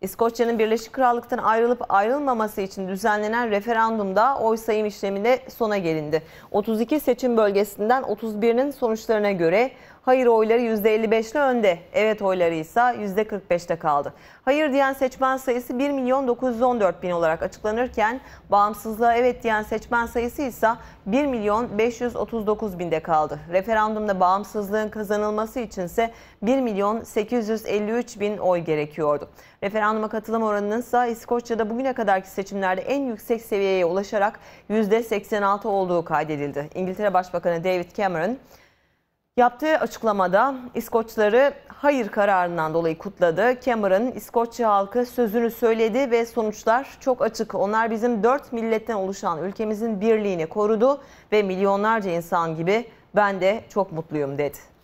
İskoçya'nın Birleşik Krallık'tan ayrılıp ayrılmaması için düzenlenen referandumda oy sayım işlemine sona gelindi. 32 seçim bölgesinden 31'inin sonuçlarına göre hayır oyları %55'le önde, evet oyları ise %45'te kaldı. Hayır diyen seçmen sayısı 1 milyon 914 bin olarak açıklanırken bağımsızlığa evet diyen seçmen sayısı ise 1 milyon 539 binde kaldı. Referandumda bağımsızlığın kazanılması içinse 1 milyon 853 bin oy gerekiyordu. Referandum referanduma katılım oranının ise İskoçya'da bugüne kadarki seçimlerde en yüksek seviyeye ulaşarak %86 olduğu kaydedildi. İngiltere Başbakanı David Cameron yaptığı açıklamada İskoçları hayır kararından dolayı kutladı. Cameron İskoçya halkı sözünü söyledi ve sonuçlar çok açık. Onlar bizim dört milletten oluşan ülkemizin birliğini korudu ve milyonlarca insan gibi ben de çok mutluyum dedi.